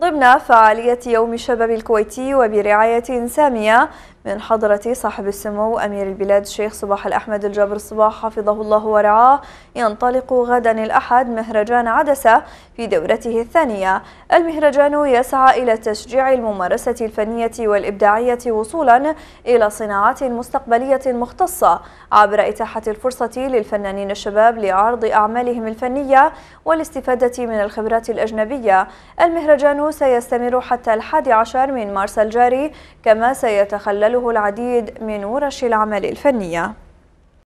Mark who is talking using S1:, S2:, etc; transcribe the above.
S1: ضمن فعالية يوم الشباب الكويتي وبرعاية سامية من حضرة صاحب السمو أمير البلاد الشيخ صباح الأحمد الجابر صباح حفظه الله ورعاه ينطلق غدا الأحد مهرجان عدسة في دورته الثانية المهرجان يسعى إلى تشجيع الممارسة الفنية والإبداعية وصولا إلى صناعات مستقبلية مختصة عبر إتاحة الفرصة للفنانين الشباب لعرض أعمالهم الفنية والاستفادة من الخبرات الأجنبية المهرجان سيستمر حتى الحادي عشر من مارس الجاري كما سيتخلل خلاله العديد من ورش العمل الفنية